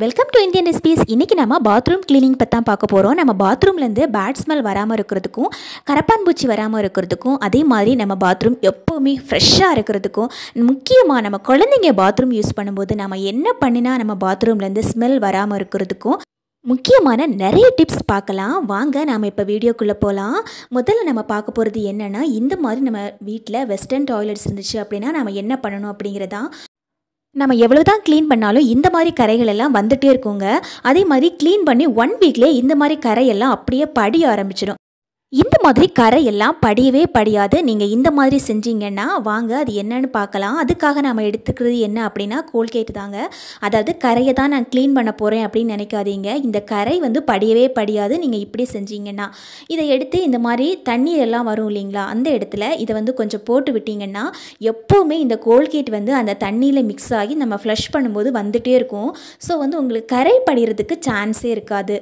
welcome to Indian recipes இன்றைக்கி நம்ம bathroom cleaning பற்றி தான் பார்க்க போகிறோம் நம்ம பாத்ரூம்லேருந்து பேட் ஸ்மெல் வராமல் இருக்கிறதுக்கும் கரப்பான்பூச்சி வராமல் இருக்கிறதுக்கும் அதே மாதிரி நம்ம பாத்ரூம் எப்போவுமே ஃப்ரெஷ்ஷாக இருக்கிறதுக்கும் முக்கியமாக நம்ம குழந்தைங்க பாத்ரூம் யூஸ் பண்ணும்போது நம்ம என்ன பண்ணினா நம்ம பாத்ரூம்லேருந்து ஸ்மெல் வராமல் இருக்கிறதுக்கும் முக்கியமான நிறைய டிப்ஸ் பார்க்கலாம் வாங்க நாம் இப்போ வீடியோக்குள்ளே போகலாம் முதல்ல நம்ம பார்க்க போகிறது என்னென்னா இந்த மாதிரி நம்ம வீட்டில் வெஸ்டர்ன் டாய்லெட்ஸ் இருந்துச்சு அப்படின்னா நம்ம என்ன பண்ணணும் அப்படிங்கிறதான் நம்ம எவ்வளோ தான் க்ளீன் பண்ணாலும் இந்த மாதிரி கரைகள் எல்லாம் வந்துகிட்டே இருக்குங்க அதே மாதிரி க்ளீன் பண்ணி ஒன் வீக்லேயே இந்த மாதிரி கரையெல்லாம் அப்படியே படிய ஆரம்பிச்சிடும் இந்த மாதிரி கரையெல்லாம் படியவே படியாது நீங்கள் இந்த மாதிரி செஞ்சீங்கன்னா வாங்க அது என்னன்னு பார்க்கலாம் அதுக்காக நம்ம எடுத்துக்கிறது என்ன அப்படின்னா கோல்கேட் தாங்க அதாவது கரையை தான் நான் க்ளீன் பண்ண போகிறேன் அப்படின்னு நினைக்காதீங்க இந்த கரை வந்து படியவே படியாது நீங்கள் இப்படி செஞ்சீங்கன்னா இதை எடுத்து இந்த மாதிரி தண்ணீர் எல்லாம் வரும் இல்லைங்களா அந்த இடத்துல இதை வந்து கொஞ்சம் போட்டு விட்டிங்கன்னா எப்போவுமே இந்த கோல்கேட் வந்து அந்த தண்ணியில் மிக்ஸ் ஆகி நம்ம ஃப்ளஷ் பண்ணும்போது வந்துகிட்டே இருக்கும் ஸோ வந்து உங்களுக்கு கரை படிகிறதுக்கு சான்ஸே இருக்காது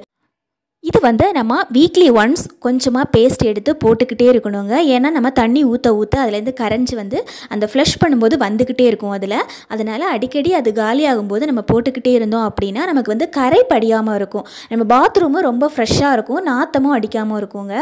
இது வந்து நம்ம வீக்லி ஒன்ஸ் கொஞ்சமாக பேஸ்ட் எடுத்து போட்டுக்கிட்டே இருக்கணுங்க ஏன்னா நம்ம தண்ணி ஊற்ற ஊற்ற அதுலேருந்து கரைஞ்சி வந்து அந்த ஃப்ளஷ் பண்ணும்போது வந்துக்கிட்டே இருக்கும் அதில் அதனால் அடிக்கடி அது காலியாகும்போது நம்ம போட்டுக்கிட்டே இருந்தோம் அப்படின்னா நமக்கு வந்து கரை படியாமல் இருக்கும் நம்ம பாத்ரூமும் ரொம்ப ஃப்ரெஷ்ஷாக இருக்கும் நாற்றமும் அடிக்காமல் இருக்குங்க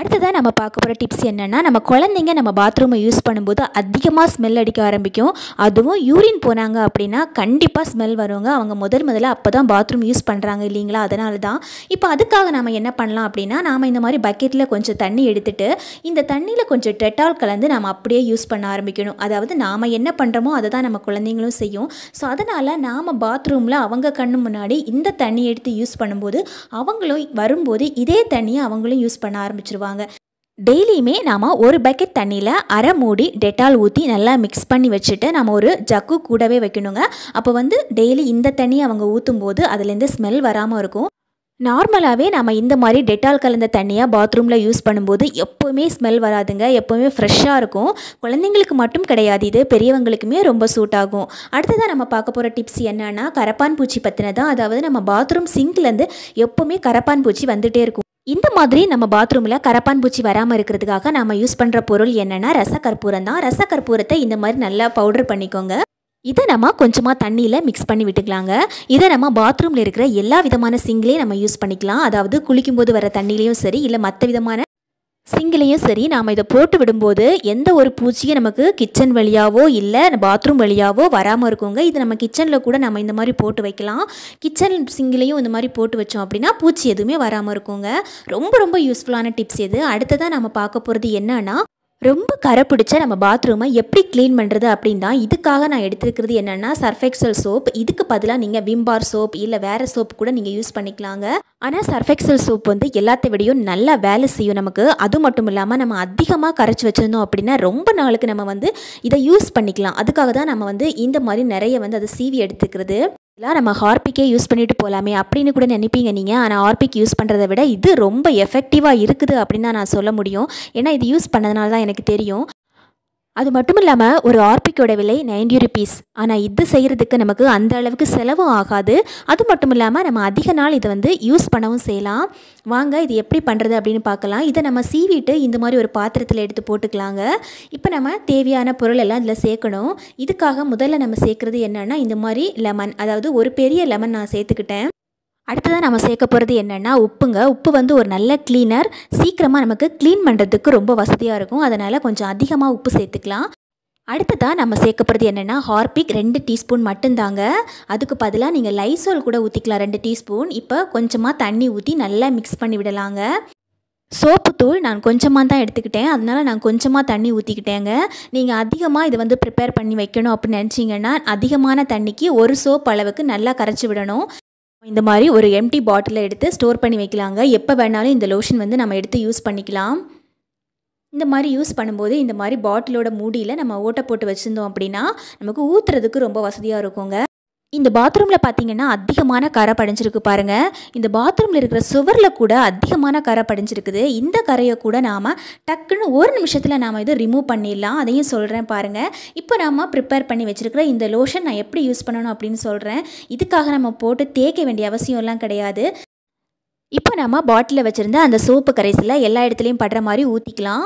அடுத்ததாக நம்ம பார்க்க போகிற டிப்ஸ் என்னென்னா நம்ம குழந்தைங்க நம்ம பாத்ரூமை யூஸ் பண்ணும்போது அதிகமாக ஸ்மெல் அடிக்க ஆரம்பிக்கும் அதுவும் யூரின் போனாங்க அப்படின்னா கண்டிப்பாக ஸ்மெல் வருவாங்க அவங்க முதல் முதல்ல அப்போ தான் பாத்ரூம் யூஸ் பண்ணுறாங்க இல்லைங்களா அதனால தான் இப்போ அதுக்காக நம்ம என்ன பண்ணலாம் அப்படின்னா நாம் இந்த மாதிரி பக்கெட்டில் கொஞ்சம் தண்ணி எடுத்துகிட்டு இந்த தண்ணியில் கொஞ்சம் டெட்டால் கலந்து நாம் அப்படியே யூஸ் பண்ண ஆரம்பிக்கணும் அதாவது நாம் என்ன பண்ணுறோமோ அதை தான் நம்ம குழந்தைங்களும் செய்யும் ஸோ அதனால் நாம் பாத்ரூமில் அவங்க கண்ணு முன்னாடி இந்த தண்ணி எடுத்து யூஸ் பண்ணும்போது அவங்களும் வரும்போது இதே தண்ணியை அவங்களும் யூஸ் பண்ண ஆரம்பிச்சிருவாங்க போட்டுருவாங்க டெய்லியுமே நாம் ஒரு பக்கெட் தண்ணியில் அரை மூடி டெட்டால் ஊற்றி நல்லா மிக்ஸ் பண்ணி வச்சுட்டு நம்ம ஒரு ஜக்கு கூடவே வைக்கணுங்க அப்போ வந்து டெய்லி இந்த தண்ணியை அவங்க ஊற்றும் போது அதுலேருந்து ஸ்மெல் வராமல் இருக்கும் நார்மலாகவே நம்ம இந்த மாதிரி டெட்டால் கலந்த தண்ணியாக பாத்ரூமில் யூஸ் பண்ணும்போது எப்போவுமே ஸ்மெல் வராதுங்க எப்போவுமே ஃப்ரெஷ்ஷாக இருக்கும் குழந்தைங்களுக்கு மட்டும் கிடையாது இது பெரியவங்களுக்குமே ரொம்ப சூட் ஆகும் அடுத்ததாக நம்ம பார்க்க போகிற டிப்ஸ் என்னென்னா கரப்பான் பூச்சி பற்றினதான் அதாவது நம்ம பாத்ரூம் சிங்க்லேருந்து எப்போவுமே கரப்பான் பூச்சி வந்துகிட்டே இருக்கும் இந்த மாதிரி நம்ம பாத்ரூமில் கரப்பான் பூச்சி வராமல் இருக்கிறதுக்காக நம்ம யூஸ் பண்ணுற பொருள் என்னென்னா ரசக்கற்பூரம் தான் ரசக்கற்பூரத்தை இந்த மாதிரி நல்லா பவுடர் பண்ணிக்கோங்க இதை நம்ம கொஞ்சமாக தண்ணியில் மிக்ஸ் பண்ணி விட்டுக்கலாங்க இதை நம்ம பாத்ரூமில் இருக்கிற எல்லா விதமான சிங்கிலையும் நம்ம யூஸ் பண்ணிக்கலாம் அதாவது குளிக்கும்போது வர தண்ணிலையும் சரி இல்லை மற்ற விதமான சிங்கிலையும் சரி நாம் இதை போட்டு விடும்போது எந்த ஒரு பூச்சியும் நமக்கு கிச்சன் வழியாவோ இல்லை பாத்ரூம் வழியாவோ வராமல் இருக்குங்க இது நம்ம கிச்சனில் கூட நம்ம இந்த மாதிரி போட்டு வைக்கலாம் கிச்சன் சிங்கிலையும் இந்த மாதிரி போட்டு வச்சோம் அப்படின்னா பூச்சி எதுவுமே வராமல் இருக்குங்க ரொம்ப ரொம்ப யூஸ்ஃபுல்லான டிப்ஸ் இது அடுத்ததாக நம்ம பார்க்க போகிறது என்னன்னா ரொம்ப கரை பிடிச்ச நம்ம பாத்ரூமை எப்படி க்ளீன் பண்ணுறது அப்படின்னா இதுக்காக நான் எடுத்துருக்கிறது என்னென்னா சர்ஃபெக்சல் சோப் இதுக்கு பதிலாக நீங்கள் விம்பார் சோப் இல்லை வேறு சோப் கூட நீங்கள் யூஸ் பண்ணிக்கலாங்க ஆனால் சர்ஃபெக்சல் சோப் வந்து எல்லாத்த விடையும் நல்லா வேலை செய்யும் நமக்கு அது மட்டும் இல்லாமல் நம்ம அதிகமாக கரைச்சி வச்சுருந்தோம் அப்படின்னா ரொம்ப நாளுக்கு நம்ம வந்து இதை யூஸ் பண்ணிக்கலாம் அதுக்காக தான் நம்ம வந்து இந்த மாதிரி நிறைய வந்து அதை சீவி எடுத்துக்கிறது இதெல்லாம் நம்ம ஹார்பிக்கே யூஸ் பண்ணிட்டு போகலாமே அப்படின்னு கூட நினைப்பீங்க நீங்கள் ஆனால் ஹார்பிக் யூஸ் பண்ணுறதை விட இது ரொம்ப எஃபெக்டிவாக இருக்குது அப்படின்னு நான் சொல்ல முடியும் ஏன்னா இது யூஸ் பண்ணதுனால தான் எனக்கு தெரியும் அது மட்டும் இல்லாமல் ஒரு ஆர்பிக்கோட விலை நைன்டி ருபீஸ் ஆனால் இது செய்கிறதுக்கு நமக்கு அந்த அளவுக்கு செலவும் ஆகாது அது மட்டும் இல்லாமல் நம்ம அதிக நாள் இதை வந்து யூஸ் பண்ணவும் செய்யலாம் வாங்க இது எப்படி பண்ணுறது அப்படின்னு பார்க்கலாம் இதை நம்ம சீவிட்டு இந்த மாதிரி ஒரு பாத்திரத்தில் எடுத்து போட்டுக்கலாங்க இப்போ நம்ம தேவையான பொருள் எல்லாம் இதில் சேர்க்கணும் இதுக்காக முதல்ல நம்ம சேர்க்குறது என்னென்னா இந்த மாதிரி லெமன் அதாவது ஒரு பெரிய லெமன் நான் சேர்த்துக்கிட்டேன் அடுத்ததாக நம்ம சேர்க்க போகிறது என்னென்னா உப்புங்க உப்பு வந்து ஒரு நல்ல க்ளீனர் சீக்கிரமாக நமக்கு க்ளீன் பண்ணுறதுக்கு ரொம்ப வசதியாக இருக்கும் அதனால் கொஞ்சம் அதிகமாக உப்பு சேர்த்துக்கலாம் அடுத்ததாக நம்ம சேர்க்க போகிறது என்னென்னா ஹார்பிக் ரெண்டு டீஸ்பூன் மட்டும்தாங்க அதுக்கு பதிலாக நீங்கள் லைசோல் கூட ஊற்றிக்கலாம் ரெண்டு டீஸ்பூன் இப்போ கொஞ்சமாக தண்ணி ஊற்றி நல்லா மிக்ஸ் பண்ணி விடலாங்க சோப்புத்தூள் நான் கொஞ்சமாக தான் எடுத்துக்கிட்டேன் அதனால் நான் கொஞ்சமாக தண்ணி ஊற்றிக்கிட்டேங்க நீங்கள் அதிகமாக இதை வந்து ப்ரிப்பேர் பண்ணி வைக்கணும் அப்படின்னு நினச்சிங்கன்னா அதிகமான தண்ணிக்கு ஒரு சோப் அளவுக்கு நல்லா கரைச்சி விடணும் இந்த மாதிரி ஒரு எம்டி பாட்டிலை எடுத்து ஸ்டோர் பண்ணி வைக்கலாங்க எப்போ வேணாலும் இந்த லோஷன் வந்து நம்ம எடுத்து யூஸ் பண்ணிக்கலாம் இந்த மாதிரி யூஸ் பண்ணும்போது இந்த மாதிரி பாட்டிலோட மூடியில் நம்ம ஓட்டை போட்டு வச்சுருந்தோம் அப்படின்னா நமக்கு ஊற்றுறதுக்கு ரொம்ப வசதியாக இருக்குங்க இந்த பாத்ரூமில் பார்த்தீங்கன்னா அதிகமான கரை படைஞ்சிருக்கு பாருங்கள் இந்த பாத்ரூமில் இருக்கிற சுவரில் கூட அதிகமான கரை படைஞ்சிருக்குது இந்த கரையை கூட நாம் டக்குன்னு ஒரு நிமிஷத்தில் நாம் இதை ரிமூவ் பண்ணிடலாம் அதையும் சொல்கிறேன் பாருங்கள் இப்போ நாம் ப்ரிப்பேர் பண்ணி வச்சுருக்கிற இந்த லோஷன் நான் எப்படி யூஸ் பண்ணணும் அப்படின்னு சொல்கிறேன் இதுக்காக நம்ம போட்டு தேய்க்க வேண்டிய அவசியம்லாம் கிடையாது இப்போ நம்ம பாட்டிலில் வச்சுருந்த அந்த சோப்பு கரைசலை எல்லா இடத்துலையும் படுற மாதிரி ஊற்றிக்கலாம்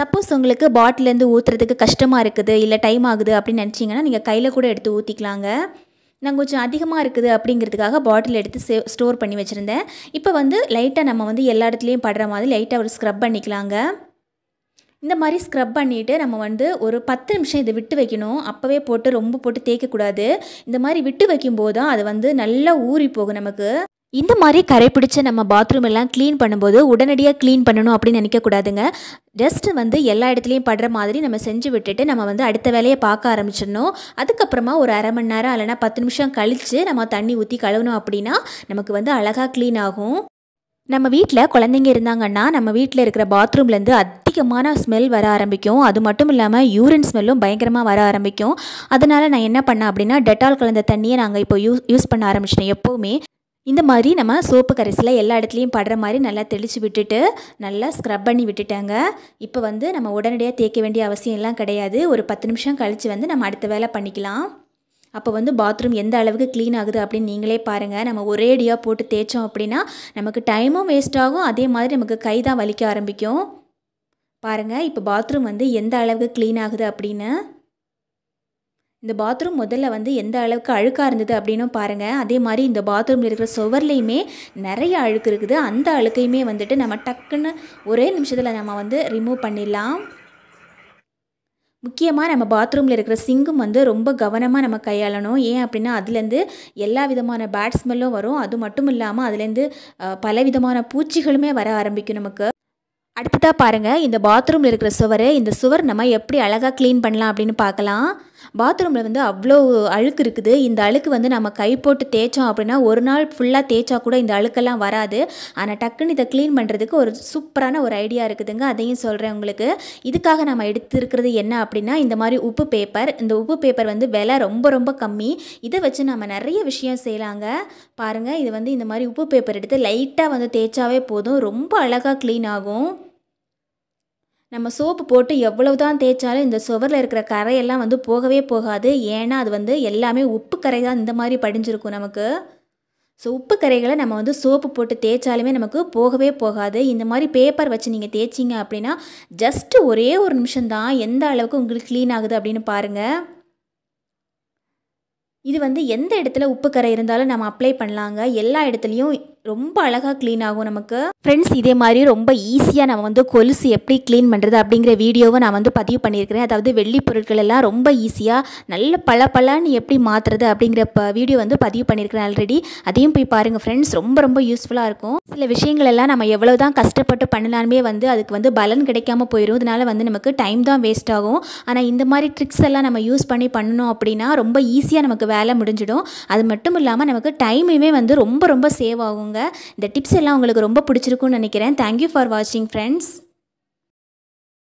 சப்போஸ் உங்களுக்கு பாட்டிலேருந்து ஊற்றுறதுக்கு கஷ்டமாக இருக்குது இல்லை டைம் ஆகுது அப்படின்னு நினச்சிங்கன்னா நீங்கள் கையில் கூட எடுத்து ஊற்றிக்கலாங்க நான் கொஞ்சம் அதிகமாக இருக்குது அப்படிங்கிறதுக்காக பாட்டில் எடுத்து சே ஸ்டோர் பண்ணி வச்சுருந்தேன் இப்போ வந்து லைட்டாக நம்ம வந்து எல்லா இடத்துலையும் படுற மாதிரி லைட்டாக ஒரு ஸ்க்ரப் பண்ணிக்கலாங்க இந்த மாதிரி ஸ்க்ரப் பண்ணிவிட்டு நம்ம வந்து ஒரு பத்து நிமிஷம் இதை விட்டு வைக்கணும் அப்போவே போட்டு ரொம்ப போட்டு தேய்க்கக்கூடாது இந்த மாதிரி விட்டு வைக்கும்போது தான் அது வந்து நல்லா ஊறி போகும் நமக்கு இந்த மாதிரி கரை பிடிச்ச நம்ம பாத்ரூம் எல்லாம் க்ளீன் பண்ணும்போது உடனடியாக க்ளீன் பண்ணணும் அப்படின்னு நினைக்கக்கூடாதுங்க ஜஸ்ட்டு வந்து எல்லா இடத்துலையும் படுற மாதிரி நம்ம செஞ்சு விட்டுட்டு நம்ம வந்து அடுத்த வேலையை பார்க்க ஆரம்பிச்சிடணும் அதுக்கப்புறமா ஒரு அரை மணி நேரம் இல்லைனா பத்து நிமிஷம் கழித்து நம்ம தண்ணி ஊற்றி கழுவணும் அப்படின்னா நமக்கு வந்து அழகாக க்ளீன் ஆகும் நம்ம வீட்டில் குழந்தைங்க இருந்தாங்கன்னா நம்ம வீட்டில் இருக்கிற பாத்ரூம்லேருந்து அதிகமான ஸ்மெல் வர ஆரம்பிக்கும் அது மட்டும் இல்லாமல் யூரின் ஸ்மெல்லும் பயங்கரமாக வர ஆரம்பிக்கும் அதனால் நான் என்ன பண்ணேன் அப்படின்னா டெட்டால் கலந்த தண்ணியை நாங்கள் இப்போ யூஸ் யூஸ் பண்ண ஆரம்பிச்சிட்டேன் எப்போவுமே இந்த மாதிரி நம்ம சோப்பு கரைசலை எல்லா இடத்துலையும் படுற மாதிரி நல்லா தெளித்து விட்டுட்டு நல்லா ஸ்க்ரப் பண்ணி விட்டுட்டாங்க இப்போ வந்து நம்ம உடனடியாக தேய்க்க வேண்டிய அவசியம் எல்லாம் கிடையாது ஒரு பத்து நிமிஷம் கழித்து வந்து நம்ம அடுத்த வேலை பண்ணிக்கலாம் அப்போ வந்து பாத்ரூம் எந்த அளவுக்கு க்ளீன் ஆகுது அப்படின்னு நீங்களே பாருங்கள் நம்ம ஒரேடியாக போட்டு தேய்ச்சோம் அப்படின்னா நமக்கு டைமும் வேஸ்ட் ஆகும் அதே மாதிரி நமக்கு கை தான் வலிக்க ஆரம்பிக்கும் பாருங்கள் இப்போ பாத்ரூம் வந்து எந்த அளவுக்கு க்ளீன் ஆகுது அப்படின்னு இந்த பாத்ரூம் முதல்ல வந்து எந்த அளவுக்கு அழுக்காக இருந்தது அப்படின்னும் பாருங்கள் அதே மாதிரி இந்த பாத்ரூமில் இருக்கிற சுவர்லேயுமே நிறைய அழுக்கு இருக்குது அந்த அழுக்கையுமே வந்துட்டு நம்ம டக்குன்னு ஒரே நிமிஷத்தில் நம்ம வந்து ரிமூவ் பண்ணிடலாம் முக்கியமாக நம்ம பாத்ரூமில் இருக்கிற சிங்கும் வந்து ரொம்ப கவனமாக நம்ம கையாளணும் ஏன் அப்படின்னா அதுலேருந்து எல்லா விதமான பேட் ஸ்மெல்லும் வரும் அது மட்டும் இல்லாமல் அதுலேருந்து பல விதமான பூச்சிகளுமே வர ஆரம்பிக்கும் நமக்கு அடுத்ததாக பாருங்கள் இந்த பாத்ரூமில் இருக்கிற சுவர் இந்த சுவர் நம்ம எப்படி அழகாக க்ளீன் பண்ணலாம் அப்படின்னு பார்க்கலாம் பாத்ரூமில் வந்து அவ்வளோ அழுக்கு இருக்குது இந்த அழுக்கு வந்து நம்ம கை போட்டு தேய்ச்சோம் அப்படின்னா ஒரு நாள் ஃபுல்லாக தேய்ச்சா கூட இந்த அழுக்கெல்லாம் வராது ஆனால் டக்குன்னு இதை க்ளீன் பண்ணுறதுக்கு ஒரு சூப்பரான ஒரு ஐடியா இருக்குதுங்க அதையும் சொல்கிறேன் உங்களுக்கு இதுக்காக நம்ம எடுத்துருக்கிறது என்ன அப்படின்னா இந்த மாதிரி உப்பு பேப்பர் இந்த உப்பு பேப்பர் வந்து விலை ரொம்ப ரொம்ப கம்மி இதை வச்சு நம்ம நிறைய விஷயம் செய்யலாங்க பாருங்கள் இது வந்து இந்த மாதிரி உப்பு பேப்பர் எடுத்து லைட்டாக வந்து தேய்ச்சாவே போதும் ரொம்ப அழகாக க்ளீன் ஆகும் நம்ம சோப்பு போட்டு எவ்வளவு தான் தேய்ச்சாலும் இந்த சுவரில் இருக்கிற கரையெல்லாம் வந்து போகவே போகாது ஏன்னா அது வந்து எல்லாமே உப்பு கரை தான் இந்த மாதிரி படிஞ்சிருக்கும் நமக்கு ஸோ உப்பு கரைகளை நம்ம வந்து சோப்பு போட்டு தேய்ச்சாலுமே நமக்கு போகவே போகாது இந்த மாதிரி பேப்பர் வச்சு நீங்கள் தேய்ச்சிங்க அப்படின்னா ஜஸ்ட்டு ஒரே ஒரு நிமிஷம் தான் எந்த அளவுக்கு உங்களுக்கு க்ளீன் ஆகுது அப்படின்னு பாருங்கள் இது வந்து எந்த இடத்துல உப்பு கரை இருந்தாலும் நம்ம அப்ளை பண்ணலாங்க எல்லா இடத்துலையும் ரொம்ப அழகாக க்ளீன் ஆகும் நமக்கு ஃப்ரெண்ட்ஸ் இதே மாதிரி ரொம்ப ஈஸியாக நம்ம வந்து கொலுசு எப்படி க்ளீன் பண்ணுறது அப்படிங்கிற வீடியோவை நான் வந்து பதிவு பண்ணியிருக்கிறேன் அதாவது வெள்ளி பொருட்கள் எல்லாம் ரொம்ப ஈஸியாக நல்ல பல பலன்னு எப்படி மாற்றுறது அப்படிங்கிற ப வீடியோ வந்து பதிவு பண்ணியிருக்கிறேன் ஆல்ரெடி அதையும் போய் பாருங்கள் ஃப்ரெண்ட்ஸ் ரொம்ப ரொம்ப யூஸ்ஃபுல்லாக இருக்கும் சில விஷயங்கள் எல்லாம் நம்ம எவ்வளோ தான் கஷ்டப்பட்டு பண்ணலாமே வந்து அதுக்கு வந்து பலன் கிடைக்காம போயிடும் இதனால் வந்து நமக்கு டைம் தான் வேஸ்ட் ஆகும் ஆனால் இந்த மாதிரி ட்ரிக்ஸ் எல்லாம் நம்ம யூஸ் பண்ணி பண்ணணும் அப்படின்னா ரொம்ப ஈஸியாக நமக்கு வேலை முடிஞ்சிடும் அது மட்டும் இல்லாமல் நமக்கு டைமுமே வந்து ரொம்ப ரொம்ப சேவ் ஆகுங்க இந்த டிப்ஸ் எல்லாம் உங்களுக்கு ரொம்ப பிடிச்சிருக்குன்னு நினைக்கிறேன் தேங்க்யூ ஃபார் வாட்சிங் ஃப்ரெண்ட்ஸ்